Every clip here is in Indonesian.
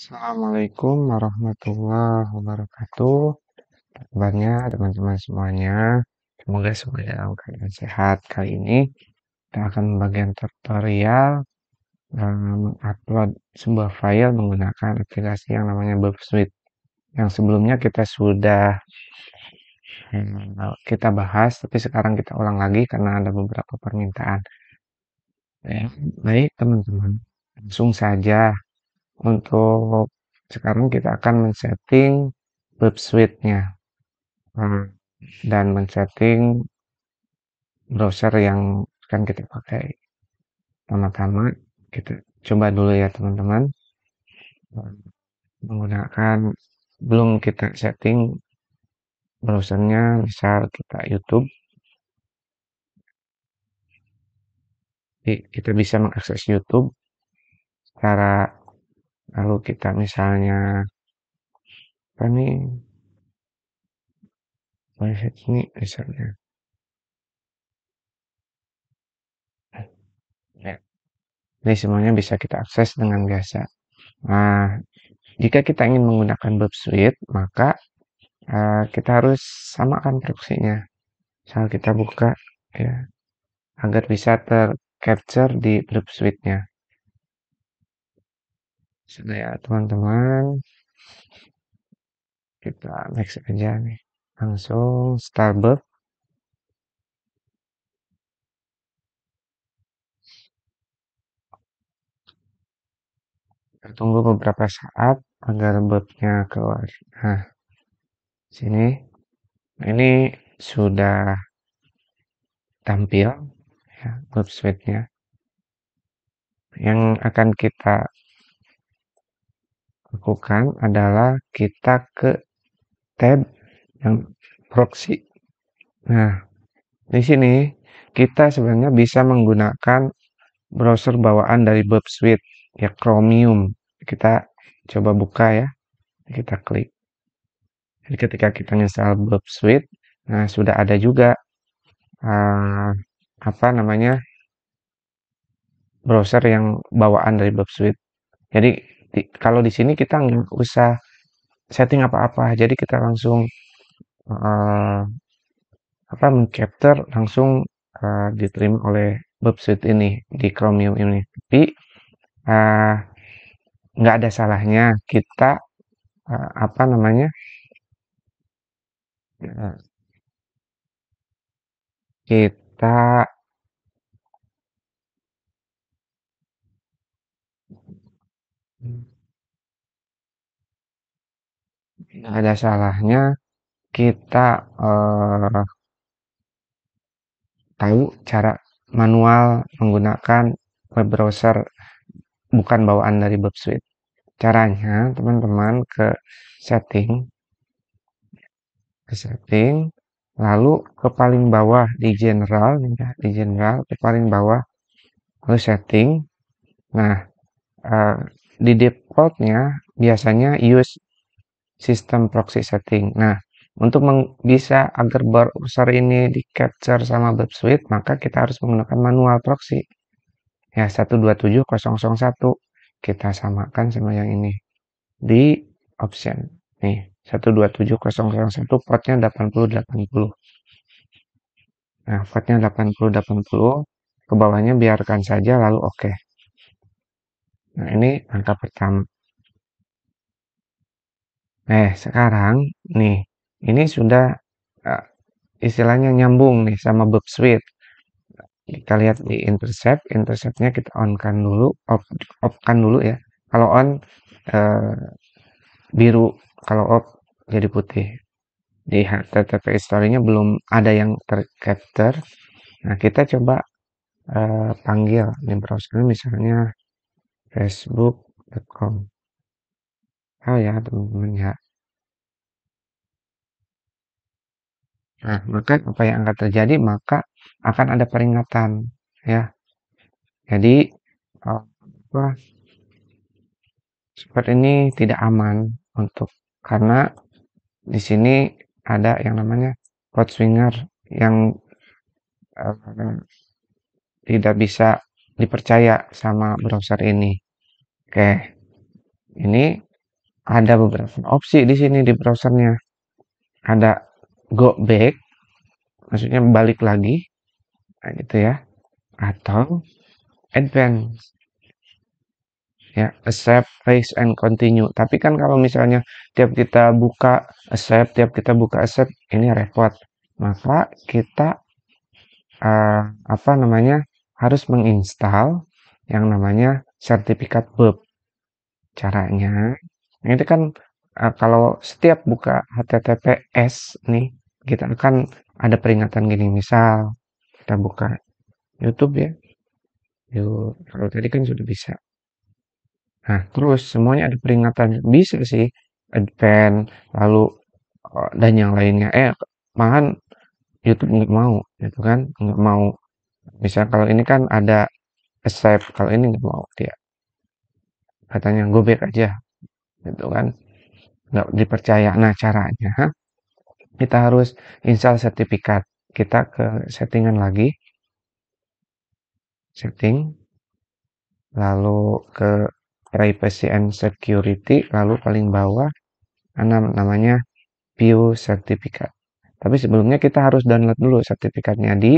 Assalamualaikum warahmatullahi wabarakatuh. Banyak teman-teman semuanya. Semoga semuanya dalam keadaan sehat. Kali ini kita akan bagian tutorial eh, mengupload um, sebuah file menggunakan aplikasi yang namanya Suite. Yang sebelumnya kita sudah hmm, kita bahas, tapi sekarang kita ulang lagi karena ada beberapa permintaan. Ya, baik teman-teman, langsung saja untuk sekarang kita akan men-setting web suite-nya hmm, dan men-setting browser yang akan kita pakai. Pertama-tama kita coba dulu ya teman-teman menggunakan belum kita setting browsernya misal kita YouTube kita bisa mengakses YouTube secara lalu kita misalnya apa nih wifi ini misalnya ya. ini semuanya bisa kita akses dengan biasa nah jika kita ingin menggunakan web suite maka uh, kita harus samakan produksinya misal kita buka ya agar bisa tercapture di web suite nya sudah ya teman-teman kita next aja nih langsung Starbucks kita tunggu beberapa saat agar botnya keluar nah sini nah, ini sudah tampil ya nya yang akan kita lakukan adalah kita ke tab yang proxy. Nah, di sini kita sebenarnya bisa menggunakan browser bawaan dari Bob Suite, ya Chromium. Kita coba buka ya, kita klik. Jadi ketika kita install Bob Suite, nah sudah ada juga uh, apa namanya browser yang bawaan dari Bob Suite. Jadi di, kalau di sini kita nggak usah setting apa-apa jadi kita langsung uh, apa mengcapture langsung uh, diterima oleh website ini di Chromium ini tapi eh, nggak ada salahnya kita uh, apa namanya kita nggak ada salahnya kita eh, tahu cara manual menggunakan web browser bukan bawaan dari Suite. Caranya teman-teman ke setting, ke setting, lalu ke paling bawah di general, ya, di general ke paling bawah, lalu setting. Nah, eh, di defaultnya biasanya use sistem proxy setting. Nah, untuk bisa agar browser ini di capture sama web suite, maka kita harus menggunakan manual proxy. Ya, 127001 kita samakan sama yang ini di option. Nih, 127001 portnya 8080. Nah, portnya 8080 ke bawahnya biarkan saja lalu oke. Okay. Nah, ini angka pertama. Eh, sekarang nih, ini sudah uh, istilahnya nyambung nih sama Bob Sweet. Kita lihat di intercept, interceptnya kita on-kan dulu, off-kan dulu ya. Kalau on, uh, biru. Kalau off, jadi putih. Di HTTP story-nya belum ada yang tercapture. Nah, kita coba uh, panggil di browser misalnya facebook.com. Oh ya, teman-teman ya. Nah, maka apa yang akan terjadi? Maka akan ada peringatan, ya. Jadi eh, apa? Seperti ini tidak aman untuk karena di sini ada yang namanya code swinger yang uh, tidak bisa dipercaya sama browser ini. Oke, ini ada beberapa opsi di sini di browsernya. Ada go back maksudnya balik lagi nah, gitu ya atau advance ya accept face and continue tapi kan kalau misalnya tiap kita buka accept tiap kita buka accept ini repot maka kita uh, apa namanya harus menginstal yang namanya sertifikat BEP caranya nah, ini kan uh, kalau setiap buka HTTPS nih kita gitu. akan ada peringatan gini misal kita buka YouTube ya yuk kalau tadi kan sudah bisa nah terus semuanya ada peringatan bisa sih advent lalu eh, dan yang lainnya eh makan YouTube nggak mau gitu kan nggak mau misal kalau ini kan ada accept kalau ini nggak mau dia katanya gue back aja gitu kan nggak dipercaya nah caranya kita harus install sertifikat kita ke settingan lagi setting lalu ke privacy and security lalu paling bawah enam namanya view sertifikat tapi sebelumnya kita harus download dulu sertifikatnya di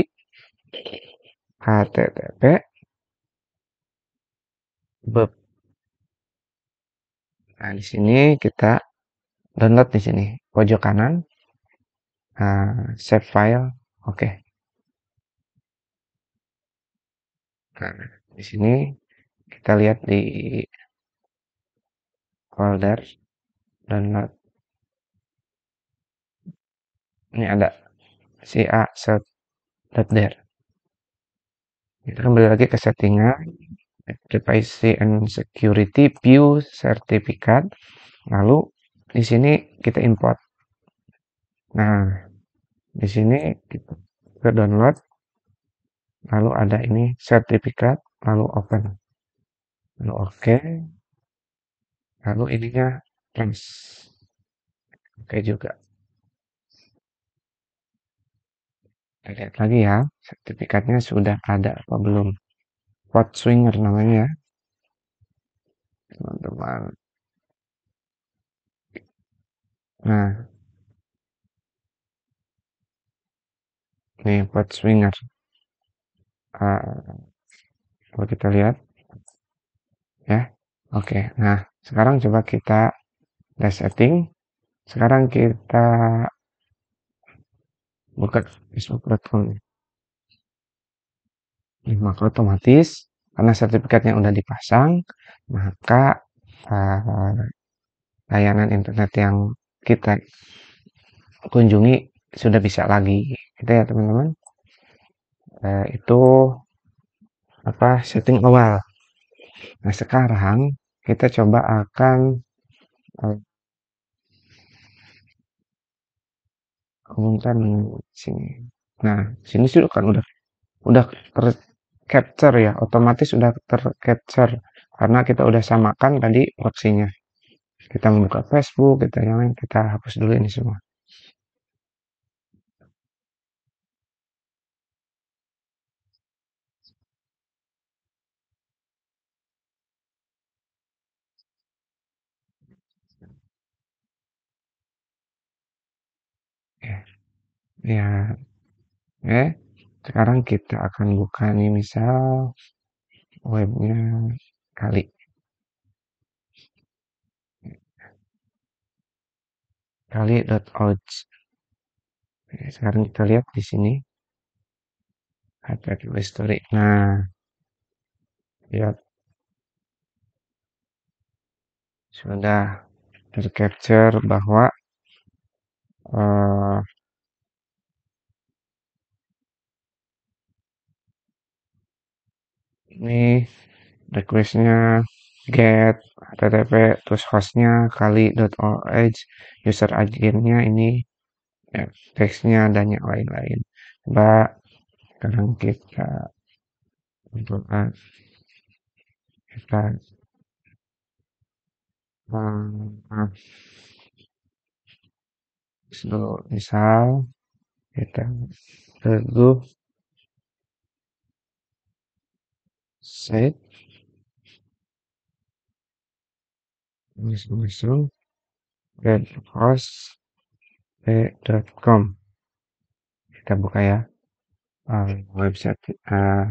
http beb nah di sini kita download di sini pojok kanan uh, save file oke okay. nah di sini kita lihat di folder download ini ada ca set there kita kembali lagi ke settingan privacy and security view sertifikat lalu di sini kita import nah di sini kita ke download lalu ada ini sertifikat lalu open lalu oke okay. lalu ininya trans oke okay juga kita lihat lagi ya sertifikatnya sudah ada apa belum pot swinger namanya ya. teman-teman nah Nih buat swinger. Uh, coba kita lihat. Ya, oke. Okay. Nah, sekarang coba kita dash setting. Sekarang kita buka Facebook platform. Ini makro otomatis karena sertifikatnya udah dipasang, maka uh, layanan internet yang kita kunjungi sudah bisa lagi gitu ya teman-teman nah, itu apa setting awal nah sekarang kita coba akan kemungkinan eh, hubungkan sini nah sini sudah kan udah udah tercapture ya otomatis udah tercapture karena kita udah samakan tadi opsinya kita membuka Facebook kita yang lain kita hapus dulu ini semua Ya. Oke. Ya. Sekarang kita akan buka nih misal webnya kali. kali. kali.org. Sekarang kita lihat di sini. Hyperlink story Nah, lihat. Sudah tercapture bahwa uh, ini requestnya get http terus hostnya kali .org user agentnya ini ya, teksnya dan yang lain-lain coba sekarang kita untuk ah, kita misal kita teguh set musuh dan dot com kita buka ya uh, website uh,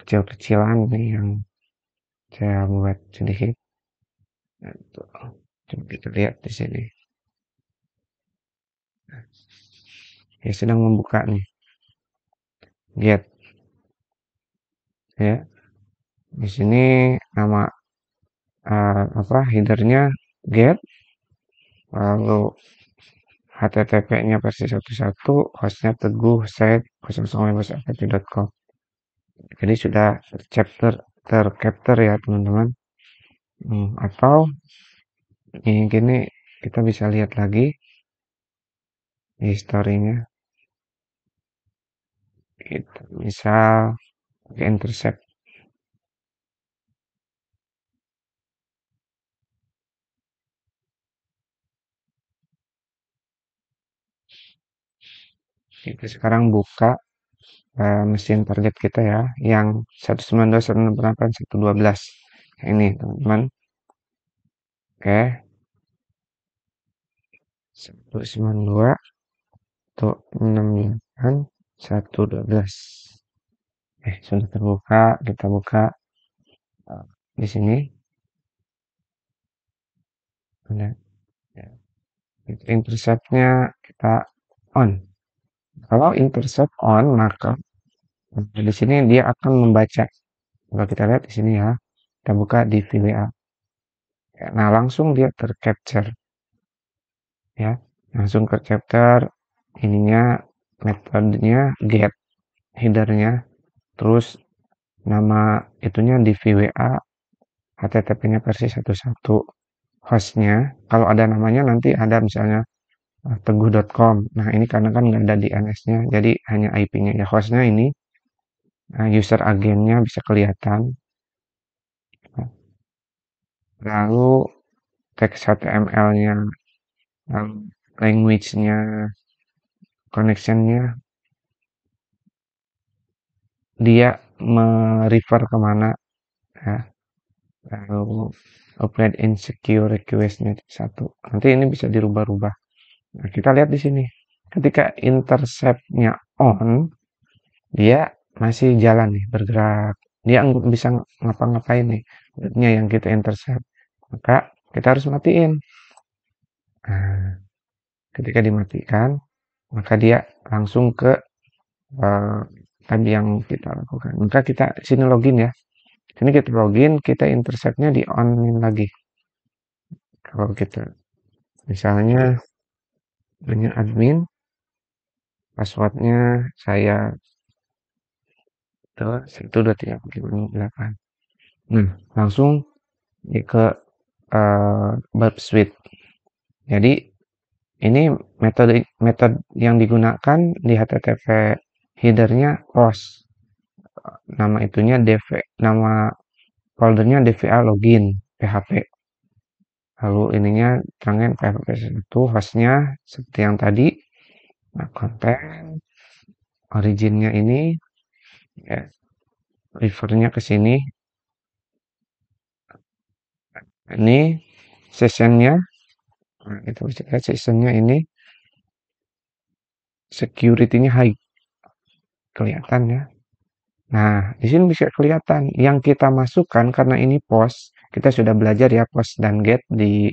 kecil-kecilan nih yang saya buat sendiri nah, coba kita lihat di sini ya sedang membuka nih lihat ya di sini nama uh, apa headernya get lalu http-nya versi satu hostnya teguh set 00.fp.com jadi sudah chapter tercapture ya teman-teman hmm, atau ini gini kita bisa lihat lagi historinya gitu. misal pakai intercept Oke, sekarang buka uh, mesin target kita ya yang 192, 112 ini teman-teman oke 192 168 112 sudah terbuka kita buka eh, di sini ada ya. interceptnya kita on kalau intercept on maka di sini dia akan membaca kalau kita lihat di sini ya kita buka di VBA ya, nah langsung dia tercapture ya langsung tercapture ininya metodenya get headernya terus nama itunya di VWA HTTP-nya versi satu, hostnya kalau ada namanya nanti ada misalnya eh, teguh.com nah ini karena kan nggak ada dns nya jadi hanya IP-nya ya hostnya ini eh, user agennya bisa kelihatan lalu teks HTML-nya eh, language-nya connection-nya dia merefer kemana ya lalu upload insecure requestnya satu nanti ini bisa dirubah-rubah nah, kita lihat di sini ketika interceptnya on dia masih jalan nih bergerak dia bisa ngapa-ngapain nih nya yang kita intercept maka kita harus matiin nah, ketika dimatikan maka dia langsung ke uh, tadi kan yang kita lakukan. Maka kita sini login ya. Sini kita login, kita interceptnya di online lagi. Kalau kita misalnya punya admin, passwordnya saya itu dua tiga delapan. Nah, langsung ke uh, web suite. Jadi ini metode metode yang digunakan di HTTP headernya post nama itunya dv nama foldernya dva login php lalu ininya terangin php itu hostnya seperti yang tadi nah konten originnya ini ya, refernya ke sini ini sessionnya nah, itu sessionnya ini security-nya high kelihatan ya. Nah, di sini bisa kelihatan yang kita masukkan karena ini pos, kita sudah belajar ya pos dan get di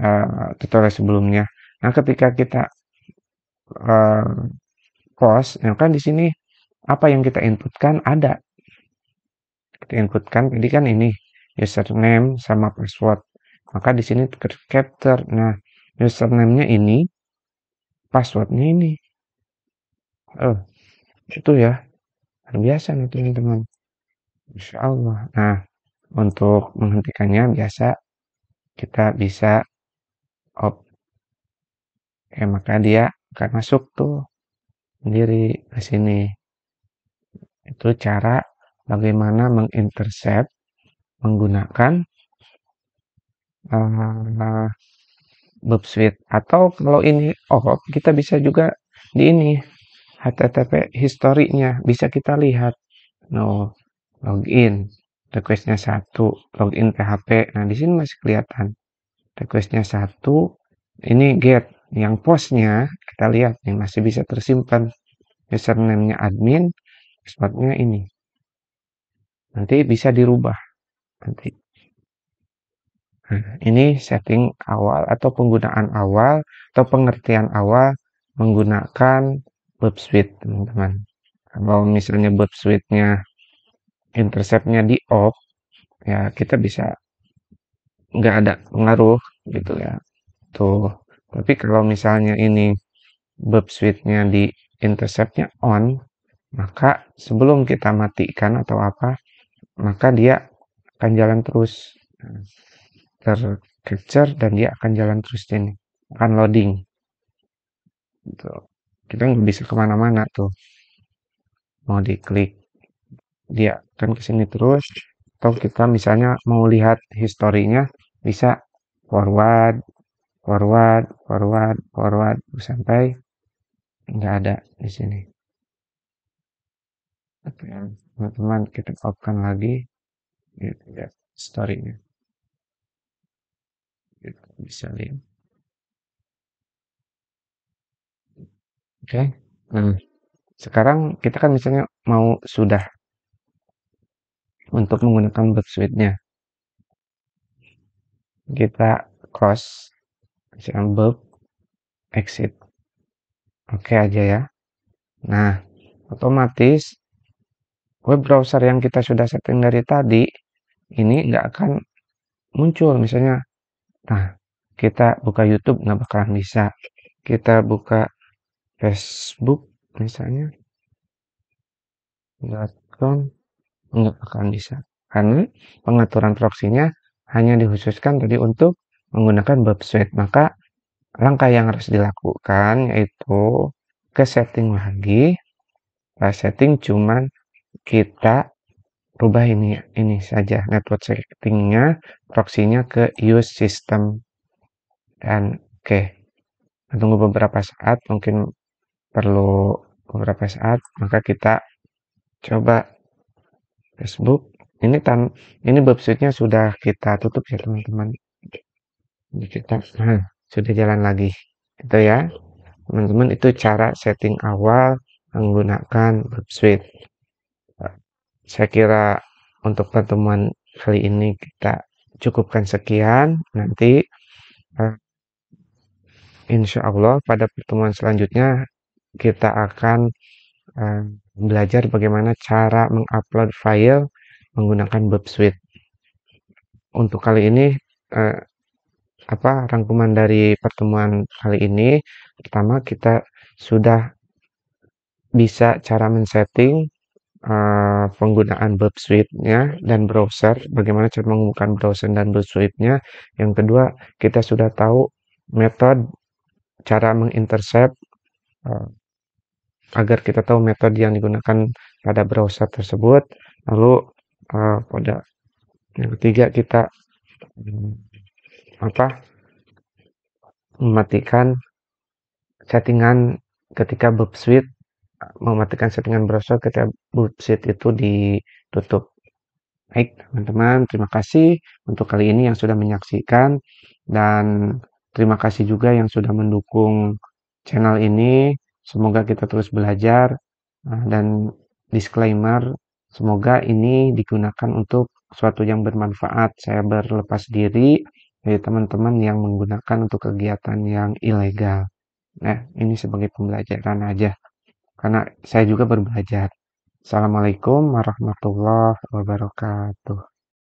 uh, tutorial sebelumnya. Nah, ketika kita uh, pos, ya kan di sini apa yang kita inputkan ada. Kita inputkan Jadi kan ini username sama password. Maka di sini capture. Nah, username-nya ini, passwordnya ini. Oh, itu ya, luar biasa nih teman-teman. Insya Allah. Nah, untuk menghentikannya biasa kita bisa op. Ya, maka dia akan masuk tuh sendiri ke sini. Itu cara bagaimana mengintercept menggunakan uh, eh, switch atau kalau ini oh kita bisa juga di ini HTTP historinya bisa kita lihat. No, login, requestnya satu, login PHP. Nah, di sini masih kelihatan. Requestnya satu, ini get. Yang postnya kita lihat yang masih bisa tersimpan. Username-nya admin, passwordnya ini. Nanti bisa dirubah. Nanti. Nah, ini setting awal atau penggunaan awal atau pengertian awal menggunakan Bob Sweet teman-teman kalau misalnya Bob Sweetnya interceptnya di off ya kita bisa nggak ada pengaruh gitu ya tuh tapi kalau misalnya ini Bob Sweetnya di interceptnya on maka sebelum kita matikan atau apa maka dia akan jalan terus tercapture dan dia akan jalan terus ini akan loading gitu kita nggak bisa kemana-mana tuh mau diklik dia kan ke sini terus atau kita misalnya mau lihat historinya bisa forward forward forward forward sampai nggak ada di sini oke teman-teman kita open lagi gitu ya storynya gitu, bisa lihat Oke, nah, sekarang kita kan misalnya mau sudah untuk menggunakan suite-nya. Kita cross misalkan verb exit. Oke aja ya. Nah, otomatis web browser yang kita sudah setting dari tadi ini nggak akan muncul misalnya. Nah, kita buka YouTube nggak bakalan bisa. Kita buka Facebook misalnya .com nggak akan bisa karena pengaturan proxy-nya hanya dikhususkan tadi untuk menggunakan web suite Maka langkah yang harus dilakukan yaitu ke setting lagi. Nah, setting cuman kita rubah ini ini saja network settingnya proxy-nya ke use system dan oke okay. tunggu beberapa saat mungkin perlu beberapa saat maka kita coba Facebook ini tan ini websitenya sudah kita tutup ya teman-teman kita nah, sudah jalan lagi itu ya teman-teman itu cara setting awal menggunakan website saya kira untuk pertemuan kali ini kita cukupkan sekian nanti eh, insya Allah pada pertemuan selanjutnya kita akan uh, belajar bagaimana cara mengupload file menggunakan Bob Suite. Untuk kali ini uh, apa rangkuman dari pertemuan kali ini pertama kita sudah bisa cara men-setting uh, penggunaan Bob Suite-nya dan browser, bagaimana cara menggunakan browser dan Bob Suite-nya. Yang kedua, kita sudah tahu metode cara mengintercept uh, agar kita tahu metode yang digunakan pada browser tersebut. Lalu uh, pada yang ketiga kita um, apa mematikan settingan ketika boot suite mematikan settingan browser ketika boot suite itu ditutup. Baik, teman-teman, terima kasih untuk kali ini yang sudah menyaksikan dan terima kasih juga yang sudah mendukung channel ini Semoga kita terus belajar eh, dan disclaimer, semoga ini digunakan untuk suatu yang bermanfaat. Saya berlepas diri dari teman-teman yang menggunakan untuk kegiatan yang ilegal. Nah, ini sebagai pembelajaran aja. Karena saya juga berbelajar. Assalamualaikum warahmatullahi wabarakatuh.